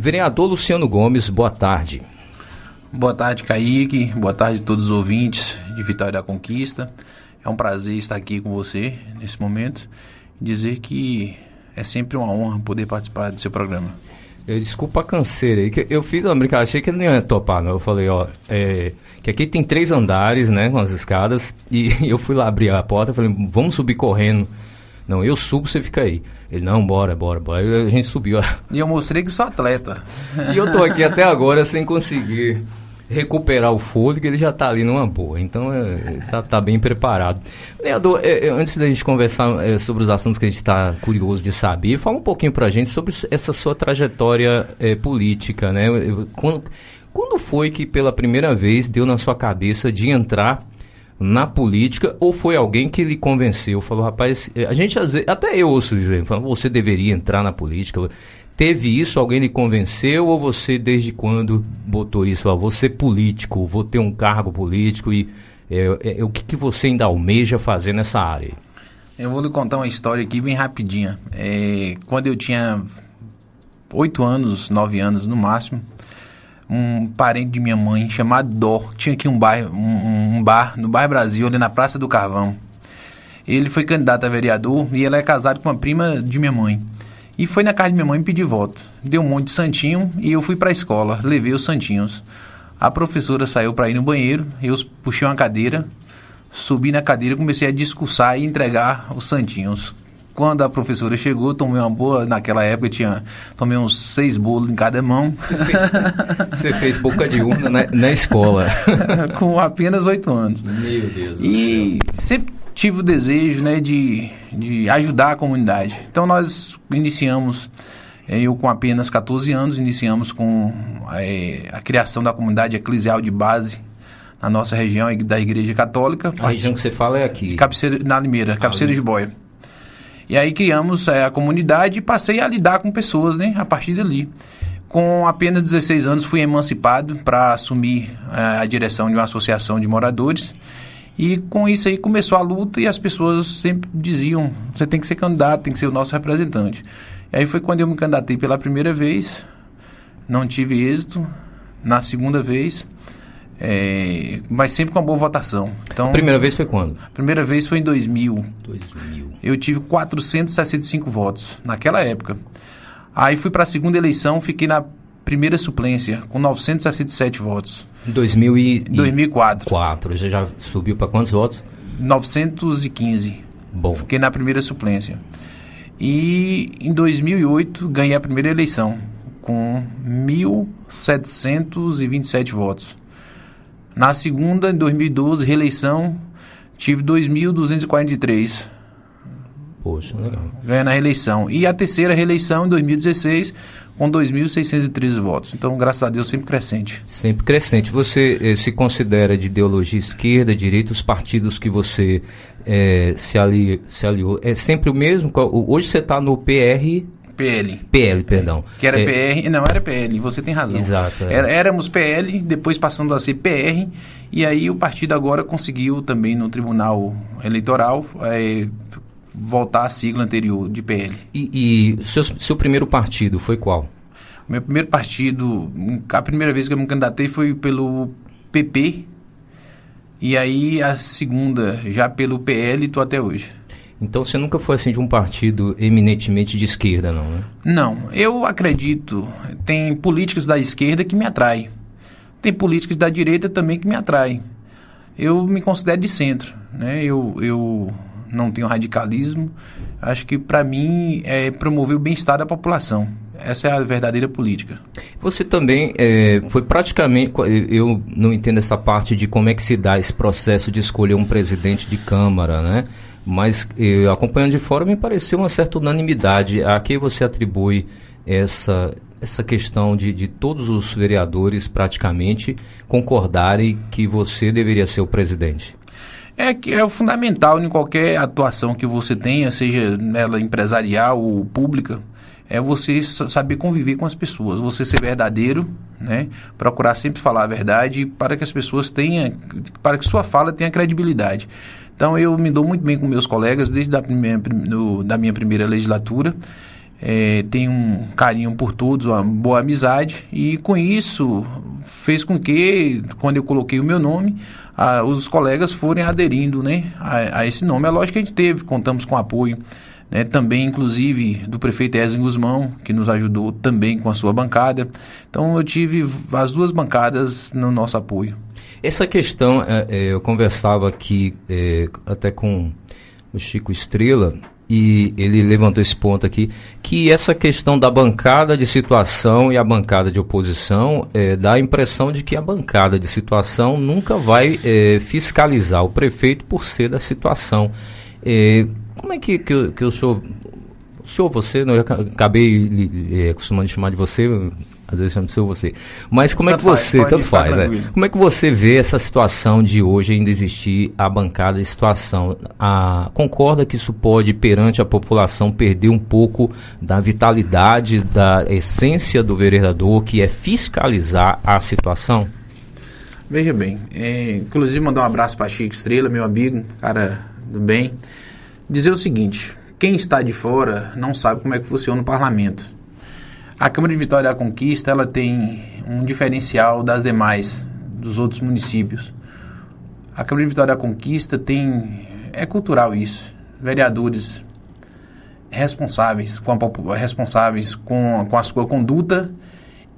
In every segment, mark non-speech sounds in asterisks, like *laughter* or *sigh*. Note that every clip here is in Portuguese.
Vereador Luciano Gomes, boa tarde. Boa tarde, Kaique. Boa tarde a todos os ouvintes de Vitória da Conquista. É um prazer estar aqui com você nesse momento e dizer que é sempre uma honra poder participar do seu programa. Eu, desculpa a canseira aí, que eu fiz uma brincadeira, achei que ele não ia topar, não. Eu falei, ó, é, que aqui tem três andares, né, com as escadas, e *laughs* eu fui lá abrir a porta, falei, vamos subir correndo. Não, eu subo, você fica aí. Ele, não, bora, bora, bora. Eu, a gente subiu. E eu mostrei que sou atleta. e eu tô aqui até agora sem conseguir recuperar o fôlego, ele já está ali numa boa. Então, está é, tá, tá bem preparado. Leandro, é, é, antes da gente conversar é, sobre os assuntos que a gente está curioso de saber, fala um pouquinho para a gente sobre essa sua trajetória é, política. Né? Quando, quando foi que, pela primeira vez, deu na sua cabeça de entrar na política ou foi alguém que lhe convenceu? Falou, rapaz, eh, a gente até eu ouço dizer, falando, você deveria entrar na política. Teve isso, alguém lhe convenceu ou você desde quando botou isso? Ah, vou ser político, vou ter um cargo político e é, é, o que, que você ainda almeja fazer nessa área? Eu vou lhe contar uma história aqui bem rapidinha. É, quando eu tinha oito anos, nove anos no máximo, um parente de minha mãe chamado Dó. Tinha aqui um bar, um, um bar no Bar Brasil, ali na Praça do Carvão. Ele foi candidato a vereador e ele é casado com uma prima de minha mãe. E foi na casa de minha mãe pedir voto. Deu um monte de santinho e eu fui para a escola, levei os santinhos. A professora saiu para ir no banheiro, eu puxei uma cadeira, subi na cadeira, comecei a discursar e entregar os santinhos. Quando a professora chegou, tomei uma boa. Naquela época eu tinha, tomei uns seis bolos em cada mão. Você fez, você fez boca de urna na, na escola. *laughs* Com apenas oito anos. Meu Deus e do céu. sempre tive o desejo né, de, de ajudar a comunidade. Então nós iniciamos. Eh, eu, com apenas 14 anos, iniciamos com a, eh, a criação da comunidade eclesial de base na nossa região da Igreja Católica. A região que você fala é aqui? Cabeceira, na Limeira, ah, Cabeceira de Boia. E aí criamos é, a comunidade e passei a lidar com pessoas, né? A partir dali. Com apenas 16 anos fui emancipado para assumir é, a direção de uma associação de moradores. E com isso aí começou a luta e as pessoas sempre diziam: você tem que ser candidato, tem que ser o nosso representante. E aí foi quando eu me candidatei pela primeira vez, não tive êxito. Na segunda vez, é, mas sempre com uma boa votação. Então, a primeira vez foi quando? A primeira vez foi em 2000. 2000. Eu tive 465 votos naquela época. Aí fui para a segunda eleição, fiquei na primeira suplência com 967 votos. Em 2004. 4. Você já subiu para quantos votos? 915. Bom. Fiquei na primeira suplência. E em 2008 ganhei a primeira eleição com 1.727 votos. Na segunda, em 2012, reeleição, tive 2.243. Poxa, legal. Ganhando a reeleição. E a terceira reeleição, em 2016, com 2.613 votos. Então, graças a Deus, sempre crescente. Sempre crescente. Você eh, se considera de ideologia esquerda, direita, os partidos que você eh, se, ali, se aliou? É sempre o mesmo? Hoje você está no PR PL. PL, perdão. Que era é... PR, não, era PL, você tem razão. Exato. É. Era, éramos PL, depois passando a ser PR, e aí o partido agora conseguiu também no Tribunal Eleitoral é, voltar à sigla anterior de PL. E, e seu, seu primeiro partido foi qual? Meu primeiro partido, a primeira vez que eu me candidatei foi pelo PP, e aí a segunda já pelo PL, estou até hoje. Então você nunca foi assim de um partido eminentemente de esquerda, não? Né? Não, eu acredito. Tem políticas da esquerda que me atraem. Tem políticas da direita também que me atraem. Eu me considero de centro, né? Eu, eu não tenho radicalismo. Acho que para mim é promover o bem-estar da população. Essa é a verdadeira política. Você também é, foi praticamente. Eu não entendo essa parte de como é que se dá esse processo de escolher um presidente de Câmara, né? mas eh, acompanhando de fora me pareceu uma certa unanimidade. A que você atribui essa, essa questão de, de todos os vereadores praticamente concordarem que você deveria ser o presidente? é que é fundamental em qualquer atuação que você tenha, seja ela empresarial ou pública, é você saber conviver com as pessoas, você ser verdadeiro, né? Procurar sempre falar a verdade para que as pessoas tenham, para que sua fala tenha credibilidade. Então eu me dou muito bem com meus colegas desde a no, da minha primeira legislatura. É, tenho um carinho por todos, uma boa amizade, e com isso fez com que, quando eu coloquei o meu nome, a, os colegas forem aderindo né, a, a, esse nome. É lógico que a gente teve, contamos com apoio né, também, inclusive, do prefeito Ézio Guzmão, que nos ajudou também com a sua bancada. Então, eu tive as duas bancadas no nosso apoio. Essa questão, é, é, eu conversava aqui é, até com o Chico Estrela, e ele levantou esse ponto aqui, que essa questão da bancada de situação e a bancada de oposição é, dá a impressão de que a bancada de situação nunca vai é, fiscalizar o prefeito por ser da situação. É, como é que, que, que o senhor. O senhor, você, né, eu acabei é, acostumando chamar de você, às vezes chama seu você. Mas como é tanto é que você, faz, tanto faz, né? Como é que você vê essa situação de hoje ainda existir a bancada de situação? A, concorda que isso pode, perante a população, perder um pouco da vitalidade, da essência do vereador, que é fiscalizar a situação? Veja bem, é, inclusive mandar um abraço para Chico Estrela, meu amigo, cara do bem. Dizer o seguinte, quem está de fora não sabe como é que funciona o parlamento. A Câmara de Vitória da Conquista ela tem um diferencial das demais, dos outros municípios. A Câmara de Vitória da Conquista tem. É cultural isso. Vereadores responsáveis com, a, responsáveis com, com a sua conduta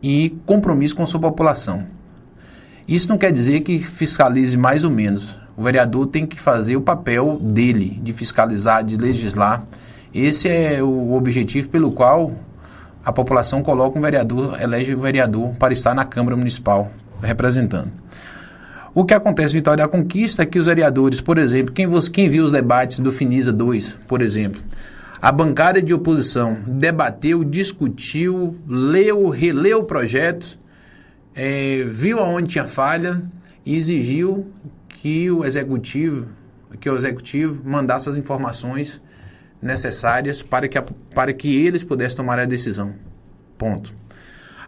e compromisso com a sua população. Isso não quer dizer que fiscalize mais ou menos. O vereador tem que fazer o papel dele de fiscalizar, de legislar. Esse é o objetivo pelo qual a população coloca um vereador, elege um vereador para estar na Câmara Municipal representando. O que acontece Vitória da Conquista é que os vereadores, por exemplo, quem, quem viu os debates do Finisa 2, por exemplo, a bancada de oposição debateu, discutiu, leu, releu o projeto, é, viu aonde tinha falha e exigiu que o executivo, que o executivo mandasse as informações necessárias para que, a, para que eles pudessem tomar a decisão. Ponto.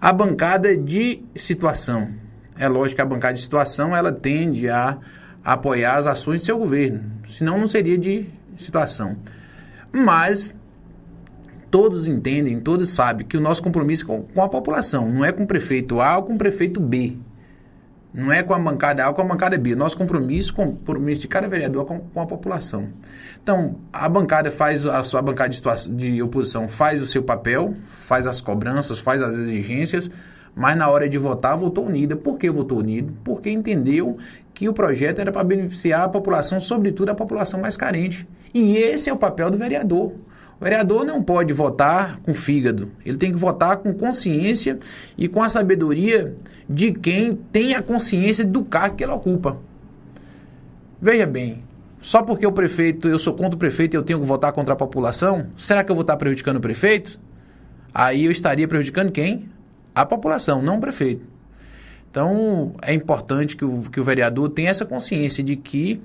A bancada de situação. É lógico que a bancada de situação ela tende a apoiar as ações de seu governo, senão não seria de situação. Mas todos entendem, todos sabem que o nosso compromisso é com a população, não é com o prefeito A ou com o prefeito B. Não é com a bancada A ou com a bancada B. Nosso compromisso, compromisso de cada vereador com, com a população. Então, a bancada faz, a sua bancada de, de oposição faz o seu papel, faz as cobranças, faz as exigências, mas na hora de votar votou unida. Por que votou unido? Porque entendeu que o projeto era para beneficiar a população, sobretudo a população mais carente. E esse é o papel do vereador. O vereador não pode votar com fígado, ele tem que votar com consciência e com a sabedoria de quem tem a consciência do cargo que ele ocupa. Veja bem, só porque o prefeito, eu sou contra o prefeito e eu tenho que votar contra a população, será que eu vou estar prejudicando o prefeito? Aí eu estaria prejudicando quem? A população, não o prefeito. Então, é importante que o, que o vereador tenha essa consciência de que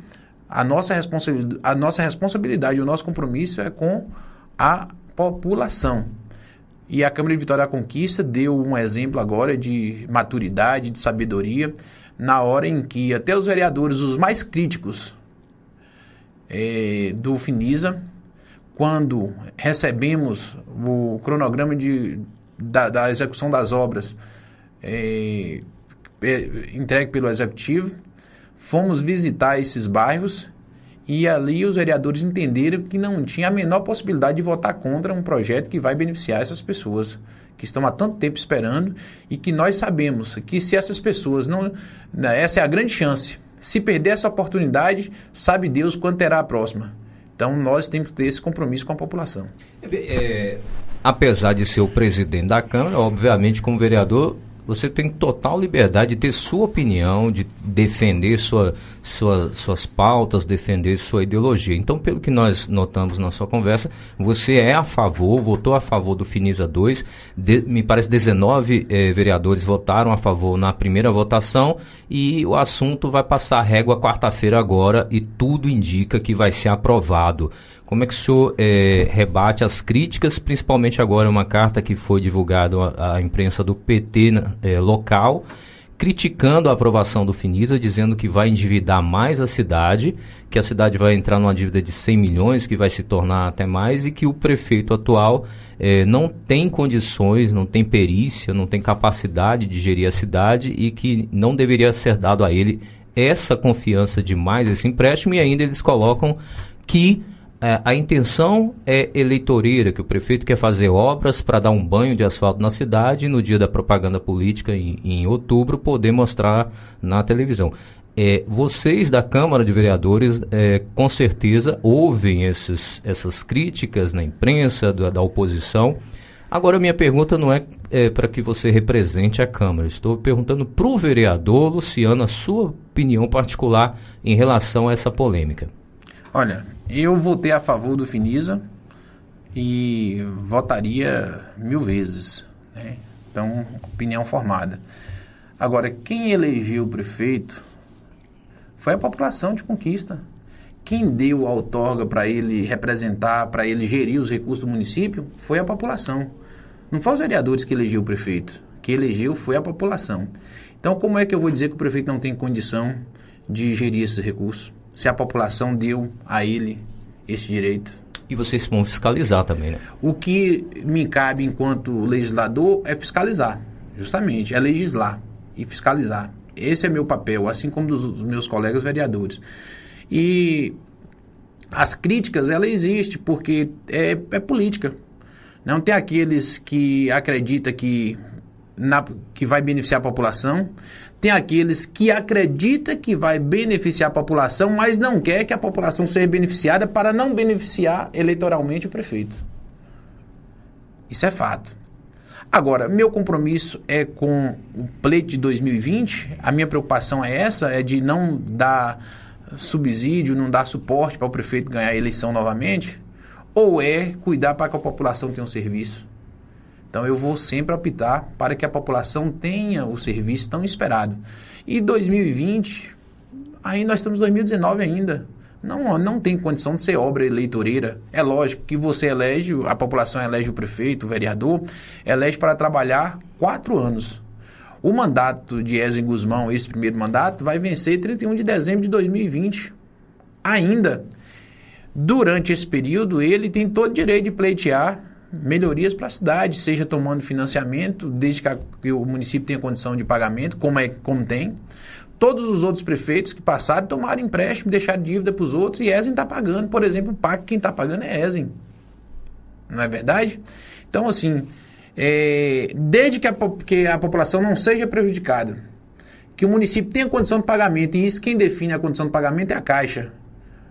a nossa, responsa, a nossa responsabilidade, o nosso compromisso é com à população. E a Câmara de Vitória da Conquista deu um exemplo agora de maturidade, de sabedoria, na hora em que até os vereadores, os mais críticos é, do Finisa, quando recebemos o cronograma de, da, da execução das obras é, é, entregue pelo Executivo, fomos visitar esses bairros e ali os vereadores entenderam que não tinha a menor possibilidade de votar contra um projeto que vai beneficiar essas pessoas que estão há tanto tempo esperando e que nós sabemos que se essas pessoas não. Né, essa é a grande chance. Se perder essa oportunidade, sabe Deus quando terá a próxima. Então nós temos que ter esse compromisso com a população. É, é apesar de ser o presidente da Câmara, obviamente, como vereador, você tem total liberdade de ter sua opinião, de defender sua, sua, suas pautas, defender sua ideologia. Então, pelo que nós notamos na sua conversa, você é a favor, votou a favor do Finisa 2, de, me parece 19 eh, vereadores votaram a favor na primeira votação e o assunto vai passar régua quarta-feira agora e tudo indica que vai ser aprovado. Como é que o senhor eh, rebate as críticas, principalmente agora uma carta que foi divulgada à, imprensa do PT eh, local? criticando a aprovação do Finisa, dizendo que vai endividar mais a cidade, que a cidade vai entrar numa dívida de 100 milhões, que vai se tornar até mais, e que o prefeito atual eh, não tem condições, não tem perícia, não tem capacidade de gerir a cidade e que não deveria ser dado a ele essa confiança de mais esse empréstimo, e ainda eles colocam que é, a intenção é eleitoreira, que o prefeito quer fazer obras para dar um banho de asfalto na cidade e no dia da propaganda política, em, em outubro, poder mostrar na televisão. É, vocês da Câmara de Vereadores, é, com certeza, ouvem esses, essas críticas na imprensa, da, da oposição. Agora, minha pergunta não é, é para que você represente a Câmara. Estou perguntando para o vereador Luciano a sua opinião particular em relação a essa polêmica. Olha, eu votei a favor do Finisa e votaria mil vezes. Né? Então, opinião formada. Agora, quem elegeu o prefeito foi a população de conquista. Quem deu a outorga para ele representar, para ele gerir os recursos do município, foi a população. Não foram os vereadores que elegeu o prefeito. Quem elegeu foi a população. Então, como é que eu vou dizer que o prefeito não tem condição de gerir esses recursos? se a população deu a ele esse direito. E vocês vão fiscalizar também, né? O que me cabe enquanto legislador é fiscalizar, justamente, é legislar e fiscalizar. Esse é meu papel, assim como dos, dos meus colegas vereadores. E as críticas, ela existe porque é, é política. Não tem aqueles que acreditam que, na, que vai beneficiar a população, tem aqueles que acredita que vai beneficiar a população, mas não quer que a população seja beneficiada para não beneficiar eleitoralmente o prefeito. Isso é fato. Agora, meu compromisso é com o pleito de 2020. A minha preocupação é essa, é de não dar subsídio, não dar suporte para o prefeito ganhar a eleição novamente, ou é cuidar para que a população tenha um serviço. Então eu vou sempre optar para que a população tenha o serviço tão esperado. E 2020, aí nós estamos em 2019 ainda. Não, não tem condição de ser obra eleitoreira. É lógico que você elege, a população elege o prefeito, o vereador, elege para trabalhar quatro anos. O mandato de Ezen Guzmão, esse primeiro mandato, vai vencer 31 de dezembro de 2020. Ainda. Durante esse período, ele tem todo direito de pleitear melhorias para a cidade, seja tomando financiamento, desde que, o município tenha condição de pagamento, como, é, como tem. Todos os outros prefeitos que passaram tomaram empréstimo, deixaram dívida para os outros e Ezen está pagando. Por exemplo, o PAC, quem está pagando é Ezen. Não é verdade? Então, assim, é, desde que a, que a população não seja prejudicada, que o município tenha condição de pagamento, e isso quem define a condição de pagamento é a Caixa.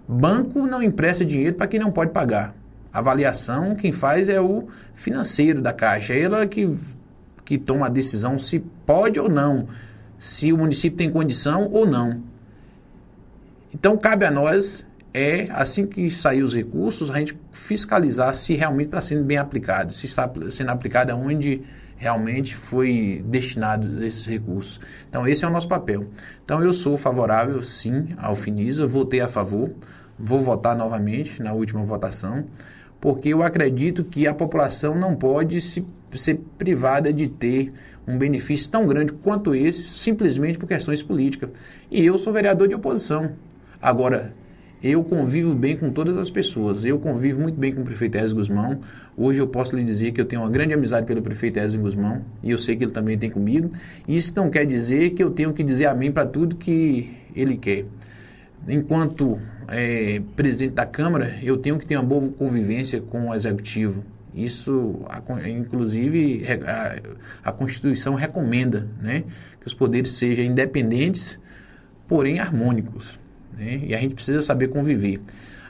Banco não empresta dinheiro para quem não pode pagar avaliação quem faz é o financeiro da Caixa. É ela que, que toma a decisão se pode ou não, se o município tem condição ou não. Então cabe a nós, é assim que sair os recursos, a gente fiscalizar se realmente está sendo bem aplicado, se está sendo aplicado aonde realmente foi destinado esses recursos. Então esse é o nosso papel. Então eu sou favorável sim ao Finisa, votei a favor, vou votar novamente na última votação porque eu acredito que a população não pode se, ser privada de ter um benefício tão grande quanto esse, simplesmente por questões políticas. E eu sou vereador de oposição. Agora, eu convivo bem com todas as pessoas. Eu convivo muito bem com o prefeito Ezio Guzmão. Hoje eu posso lhe dizer que eu tenho uma grande amizade pelo prefeito Ezio Guzmão e eu sei que ele também tem comigo. Isso não quer dizer que eu tenho que dizer amém para tudo que ele quer enquanto é, presidente da Câmara, eu tenho que ter uma boa convivência com o Executivo. Isso, inclusive, a, Constituição recomenda né, que os poderes sejam independentes, porém harmônicos. Né, e a gente precisa saber conviver.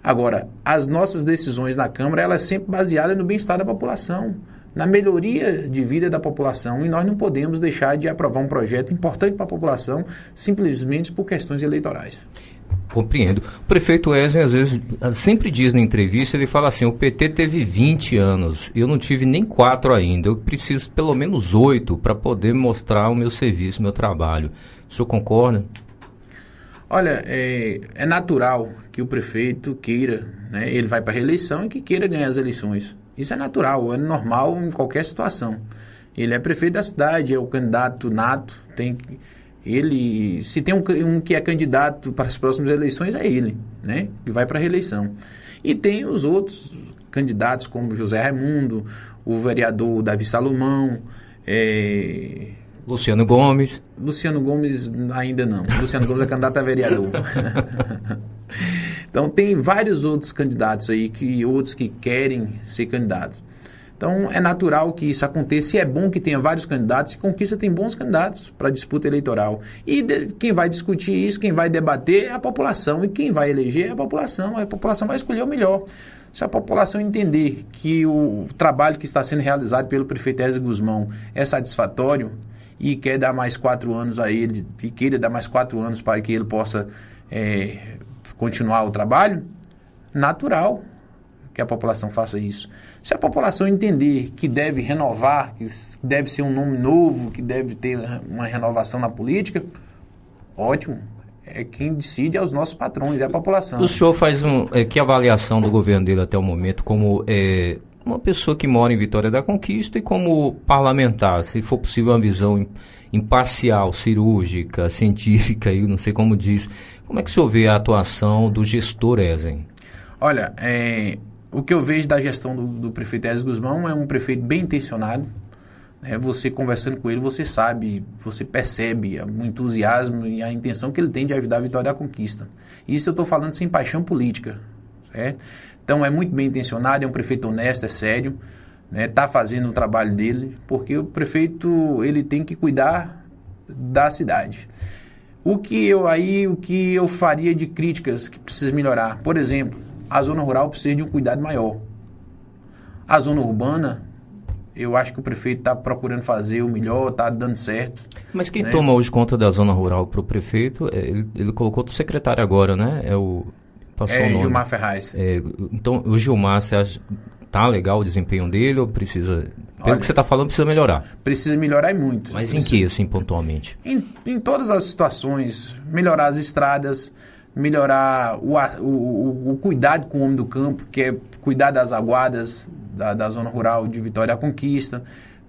Agora, as nossas decisões na Câmara, elas é sempre baseadas no bem-estar da população, na melhoria de vida da população, e nós não podemos deixar de aprovar um projeto importante para a população simplesmente por questões eleitorais compreendo. O prefeito Wesley, às vezes, sempre diz na entrevista, ele fala assim, o PT teve 20 anos, eu não tive nem quatro ainda, eu preciso pelo menos oito para poder mostrar o meu serviço, o meu trabalho. O senhor concorda? Olha, é, é natural que o prefeito queira, né, ele vai para a reeleição e que queira ganhar as eleições. Isso é natural, é normal em qualquer situação. Ele é prefeito da cidade, é o candidato nato, tem que ele, se tem um, um que é candidato para as próximas eleições, é ele, né? Que vai para a reeleição. E tem os outros candidatos, como José Raimundo, o vereador Davi Salomão, é... Luciano Gomes. Luciano Gomes ainda não. Luciano Gomes é candidato a vereador. *laughs* então tem vários outros candidatos aí que outros que querem ser candidatos. Então é natural que isso aconteça e é bom que tenha vários candidatos e conquista tem bons candidatos para disputa eleitoral. E de, quem vai discutir isso, quem vai debater é a população e quem vai eleger é a população. A população vai escolher o melhor. Se a população entender que o trabalho que está sendo realizado pelo prefeito Ezio Guzmão é satisfatório e quer dar mais quatro anos a ele, e queira dar mais quatro anos para que ele possa é, continuar o trabalho, natural que a população faça isso. Se a população entender que deve renovar, que deve ser um nome novo, que deve ter uma renovação na política, ótimo. É quem decide é os nossos patrões, é a população. O senhor faz um, é, que avaliação do governo dele até o momento como é, uma pessoa que mora em Vitória da Conquista e como parlamentar, se for possível uma visão imparcial, cirúrgica, *laughs* científica, eu não sei como diz. Como é que o senhor vê a atuação do gestor Ezen? Olha, é, o que eu vejo da gestão do, do prefeito Ezio Guzmão é um prefeito bem intencionado. Né? Você conversando com ele, você sabe, você percebe o entusiasmo e a intenção que ele tem de ajudar a vitória da conquista. Isso eu estou falando sem paixão política. Certo? Então é muito bem intencionado, é um prefeito honesto, é sério, está né? Tá fazendo o trabalho dele, porque o prefeito ele tem que cuidar da cidade. O que eu aí, o que eu faria de críticas que precisa melhorar? Por exemplo, a zona rural precisa de um cuidado maior. A zona urbana, eu acho que o prefeito está procurando fazer o melhor, está dando certo. Mas quem né? toma hoje conta da zona rural para o prefeito, é, ele, ele colocou o secretário agora, né? É o. Passou é, o nome. Gilmar Ferraz. É, então, o Gilmar, você acha, tá legal o desempenho dele ou precisa. Pelo Olha, que você está falando, precisa melhorar. Precisa melhorar e muito. Mas precisa. em que, assim, pontualmente? Em, em todas as situações. Melhorar as estradas, melhorar o, o, o, cuidado com o homem do campo, que é cuidar das aguadas da, da zona rural de Vitória da Conquista,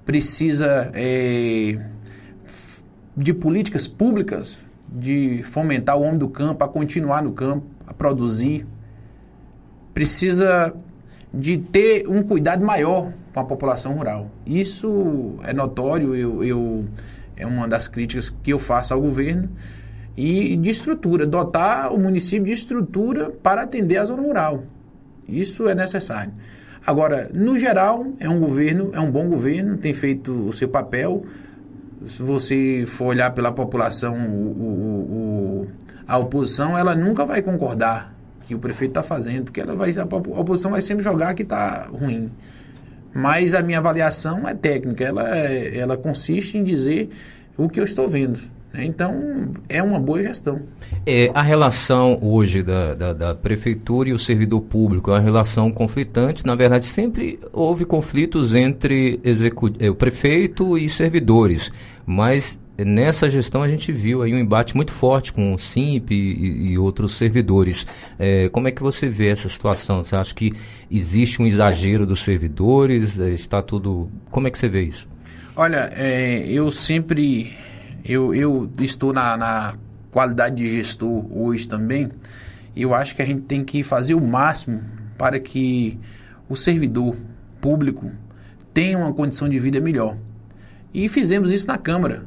precisa é, de políticas públicas de fomentar o homem do campo a continuar no campo, a produzir, precisa de ter um cuidado maior com a população rural. Isso é notório, eu, eu é uma das críticas que eu faço ao governo e de estrutura, dotar o município de estrutura para atender a zona rural. Isso é necessário. Agora, no geral, é um governo, é um bom governo, tem feito o seu papel. Se você for olhar pela população, o, o, o, a oposição, ela nunca vai concordar que o prefeito está fazendo, porque ela vai, a oposição vai sempre jogar que está ruim. Mas a minha avaliação é técnica, ela, é, ela consiste em dizer o que eu estou vendo. Né? Então, é uma boa gestão. É, a relação hoje da, da, da, prefeitura e o servidor público é uma relação conflitante. Na verdade, sempre houve conflitos entre execu é, o prefeito e servidores. Mas nessa gestão a gente viu aí um embate muito forte com o SIMP e, e outros servidores. É, como é que você vê essa situação? Você acha que existe um exagero dos servidores? É, está tudo. Como é que você vê isso? Olha, é, eu sempre eu, eu estou na, na qualidade de gestor hoje também. Eu acho que a gente tem que fazer o máximo para que o servidor público tenha uma condição de vida melhor. E fizemos isso na Câmara.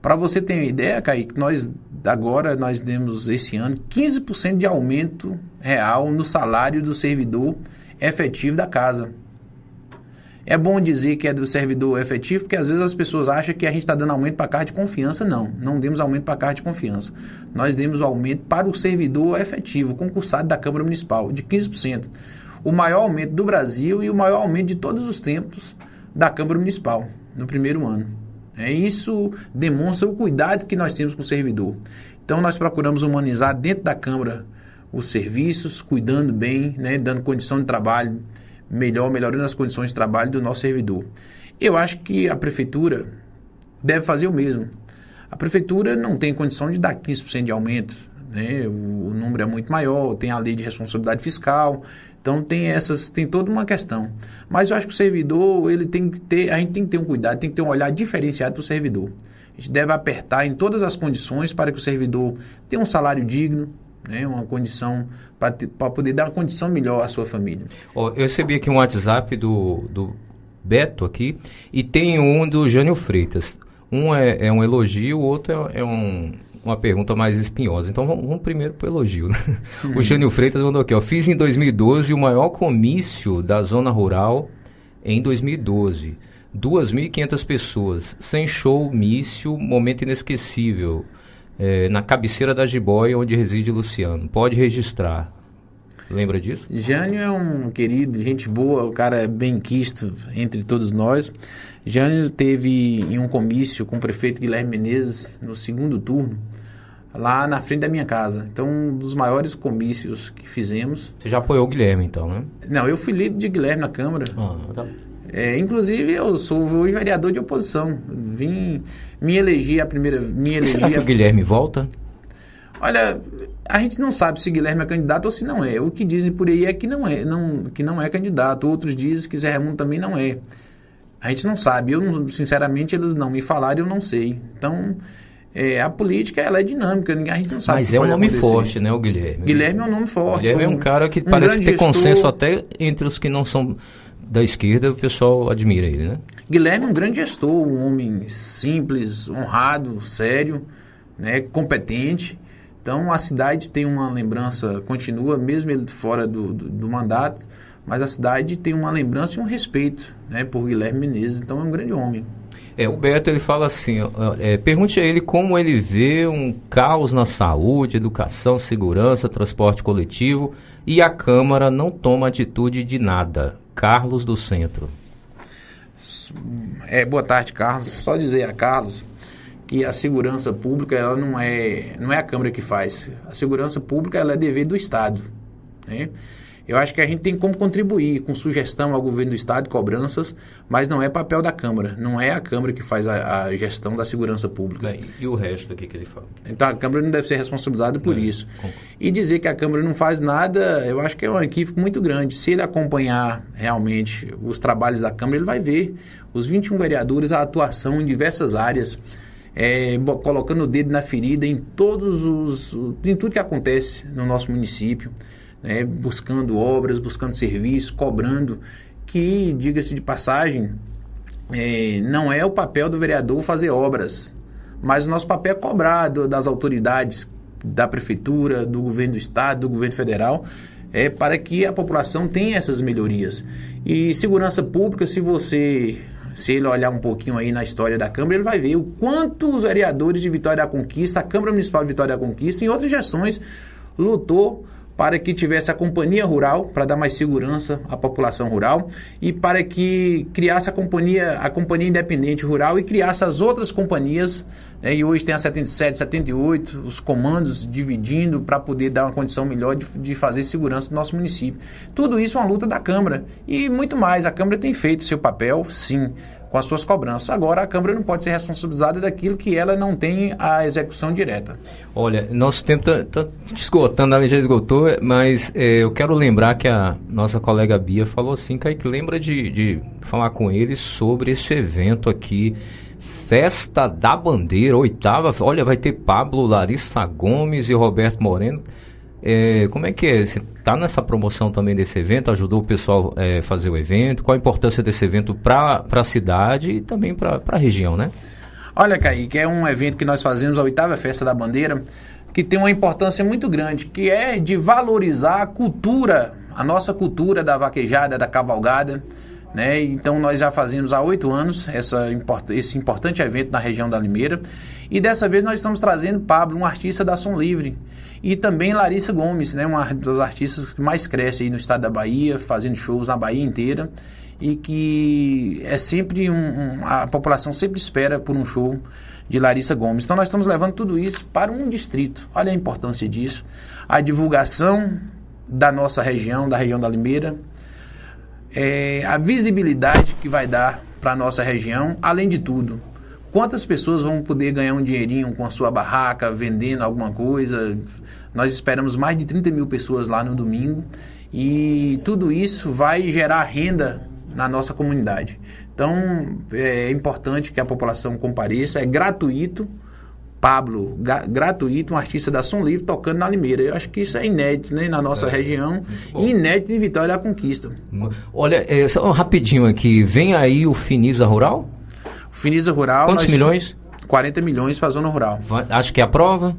Para você ter uma ideia, Kaique, nós agora nós demos esse ano 15% de aumento real no salário do servidor efetivo da casa. É bom dizer que é do servidor efetivo, porque às vezes as pessoas acham que a gente está dando aumento para a carga de confiança. Não, não demos aumento para a carga de confiança. Nós demos o aumento para o servidor efetivo, concursado da Câmara Municipal, de 15%. O maior aumento do Brasil e o maior aumento de todos os tempos da Câmara Municipal, no primeiro ano. É, isso demonstra o cuidado que nós temos com o servidor. Então, nós procuramos humanizar dentro da Câmara os serviços, cuidando bem, né, dando condição de trabalho melhor, melhorando as condições de trabalho do nosso servidor. Eu acho que a prefeitura deve fazer o mesmo. A prefeitura não tem condição de dar 15% de aumento, né? o, o número é muito maior, tem a lei de responsabilidade fiscal, então tem essas, tem toda uma questão. Mas eu acho que o servidor, ele tem que ter, a gente tem que ter um cuidado, tem que ter um olhar diferenciado para o servidor. A gente deve apertar em todas as condições para que o servidor tenha um salário digno, né? uma condição para poder dar uma condição melhor à sua família. Oh, eu recebi aqui um WhatsApp do, do Beto aqui e tem um do Jânio Freitas. Um é, é um elogio, o outro é, é um, uma pergunta mais espinhosa. Então vamos, vamos primeiro para o elogio. Né? Uhum. *laughs* O Jânio Freitas mandou aqui, ó, fiz em 2012 o maior comício da zona rural em 2012. 2.500 pessoas, sem show, mício, momento inesquecível é, na cabeceira da jiboia onde reside Luciano. Pode registrar. Lembra disso? Jânio é um querido, gente boa, o cara é bem quisto entre todos nós. Jânio teve em um comício com o prefeito Guilherme Menezes no segundo turno, lá na frente da minha casa. Então, um dos maiores comícios que fizemos. Você já apoiou o Guilherme, então, né? Não, eu fui líder de Guilherme na Câmara. Ah, tá. É, inclusive, eu sou hoje vereador de oposição. Vim me eleger a primeira. Me e eleger será que o Guilherme volta? Olha, a gente não sabe se Guilherme é candidato ou se não é. O que dizem por aí é que não é, não, que não é candidato. Outros dizem que Zé Ramon também não é. A gente não sabe. Eu, sinceramente, eles não me falaram, eu não sei. Então, é, a política ela é dinâmica, a gente não sabe. Mas é um nome forte, né, o Guilherme? Guilherme é um nome forte. Guilherme é um, é um cara que um parece ter gestor. consenso até entre os que não são da esquerda o pessoal admira ele, né? Guilherme é um grande gestor, um homem simples, honrado, sério, né, competente. Então a cidade tem uma lembrança, continua, mesmo ele fora do, do, do mandato, mas a cidade tem uma lembrança e um respeito né, por Guilherme Menezes. Então é um grande homem. É, o Beto ele fala assim: ó, é, pergunte a ele como ele vê um caos na saúde, educação, segurança, transporte coletivo e a Câmara não toma atitude de nada. Carlos do Centro. É, boa tarde, Carlos. Só dizer a Carlos que a segurança pública ela não é não é a Câmara que faz. A segurança pública ela é dever do Estado, né? Eu acho que a gente tem como contribuir com sugestão ao governo do Estado, cobranças, mas não é papel da Câmara. Não é a Câmara que faz a, a gestão da segurança pública. e o resto aqui que ele fala? Então a Câmara não deve ser responsabilizada por é, isso. Concordo. E dizer que a Câmara não faz nada, eu acho que é um equívoco muito grande. Se ele acompanhar realmente os trabalhos da Câmara, ele vai ver os 21 vereadores, a atuação em diversas áreas. É, colocando o dedo na ferida em todos os. em tudo que acontece no nosso município né, buscando obras, buscando serviço, cobrando, que, diga-se de passagem, é, não é o papel do vereador fazer obras, mas o nosso papel é cobrar do, das autoridades, da prefeitura, do governo do estado, do governo federal, é, para que a população tenha essas melhorias. E segurança pública, se você se ele olhar um pouquinho aí na história da Câmara, ele vai ver o quanto os vereadores de Vitória da Conquista, a Câmara Municipal de Vitória da Conquista, em outras gestões, lutou para que tivesse a companhia rural para dar mais segurança à população rural e para que criasse a companhia a companhia independente rural e criasse as outras companhias né? e hoje tem a 77, 78 os comandos dividindo para poder dar uma condição melhor de, de fazer segurança no nosso município tudo isso é uma luta da Câmara e muito mais a Câmara tem feito seu papel sim com as suas cobranças. Agora, a Câmara não pode ser responsabilizada daquilo que ela não tem a execução direta. Olha, nosso tempo está tá esgotando, ela já esgotou, mas é, eu quero lembrar que a nossa colega Bia falou assim, Kaique, lembra de, de falar com eles sobre esse evento aqui, Festa da Bandeira, oitava, olha, vai ter Pablo, Larissa Gomes e Roberto Moreno. É, como é que é? Você está nessa promoção também desse evento? Ajudou o pessoal a é, fazer o evento? Qual a importância desse evento para a cidade e também para a região, né? Olha, Kaique, é um evento que nós fazemos, a oitava Festa da Bandeira, que tem uma importância muito grande, que é de valorizar a cultura, a nossa cultura da vaquejada, da cavalgada. Né? Então nós já fazemos há oito anos essa, esse importante evento na região da Limeira. E dessa vez nós estamos trazendo Pablo, um artista da Som Livre, e também Larissa Gomes, né, uma das artistas que mais cresce aí no estado da Bahia, fazendo shows na Bahia inteira e que é sempre um, um, a população sempre espera por um show de Larissa Gomes. Então nós estamos levando tudo isso para um distrito. Olha a importância disso, a divulgação da nossa região, da região da Limeira, é, a visibilidade que vai dar para a nossa região, além de tudo, Quantas pessoas vão poder ganhar um dinheirinho com a sua barraca, vendendo alguma coisa? Nós esperamos mais de 30 mil pessoas lá no domingo e tudo isso vai gerar renda na nossa comunidade. Então é, é importante que a população compareça, é gratuito. Pablo, gratuito, um artista da Som Livre tocando na Limeira. Eu acho que isso é inédito né, na nossa é, região e inédito em Vitória da Conquista. Olha, é, só rapidinho aqui, vem aí o Finiza Rural? Finiza Rural. Quantos nós, milhões? 40 milhões para a zona rural. acho que é a prova.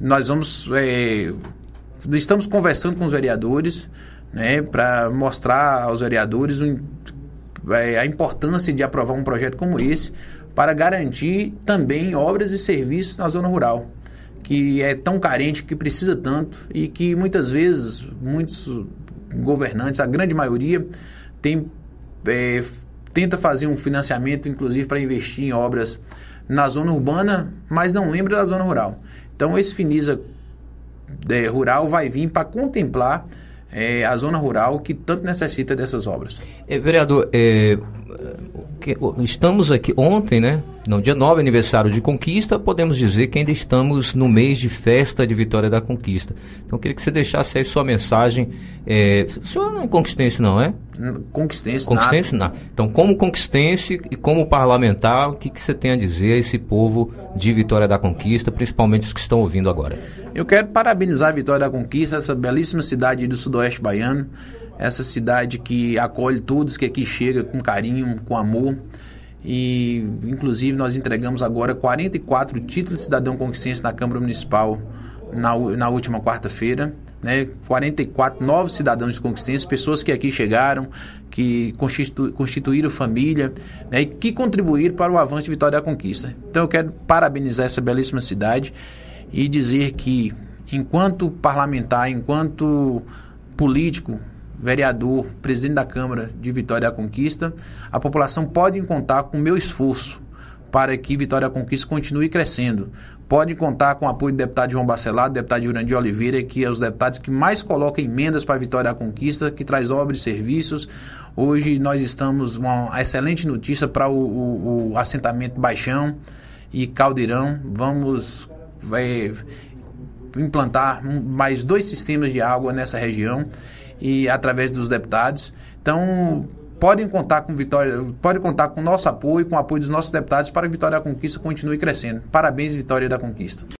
Nós vamos. É, estamos conversando com os vereadores, né, para mostrar aos vereadores é, a importância de aprovar um projeto como esse para garantir também obras e serviços na zona rural, que é tão carente, que precisa tanto e que muitas vezes muitos governantes, a grande maioria, tem é, tenta fazer um financiamento, inclusive, para investir em obras na zona urbana, mas não lembra da zona rural. Então, esse Finisa é, rural vai vir para contemplar é, a zona rural que tanto necessita dessas obras. É, vereador, é, estamos aqui ontem, né? No dia 9, aniversário de conquista, podemos dizer que ainda estamos no mês de festa de vitória da conquista. Então, eu queria que você deixasse aí sua mensagem. É, o senhor não é conquistense, não é? Conquistense, Conquistense, nada. Não. Então, como conquistense e como parlamentar, o que, que você tem a dizer a esse povo de Vitória da Conquista, principalmente os que estão ouvindo agora? Eu quero parabenizar a Vitória da Conquista, essa belíssima cidade do sudoeste baiano, essa cidade que acolhe todos que aqui chega com carinho, com amor e inclusive nós entregamos agora 44 títulos de cidadão conquistense na Câmara Municipal na, na última quarta-feira. Né, 44 novos cidadãos conquistenses, pessoas que aqui chegaram, que constitu, constituíram família né, e que contribuíram para o avanço de Vitória da Conquista. Então eu quero parabenizar essa belíssima cidade e dizer que, enquanto parlamentar, enquanto político, vereador, presidente da Câmara de Vitória da Conquista, a população pode contar com o meu esforço para que Vitória da Conquista continue crescendo. Pode contar com o apoio do deputado João Bacelar, do deputado Jurandir Oliveira, que é os deputados que mais colocam emendas para a Vitória da Conquista, que traz obras e serviços. Hoje nós estamos uma excelente notícia para o, o, o assentamento Baixão e Caldeirão. Vamos é, implantar mais dois sistemas de água nessa região e através dos deputados. Então, podem contar com Vitória, pode contar com nosso apoio, com o apoio dos nossos deputados para que Vitória da Conquista continue crescendo. Parabéns, Vitória da Conquista.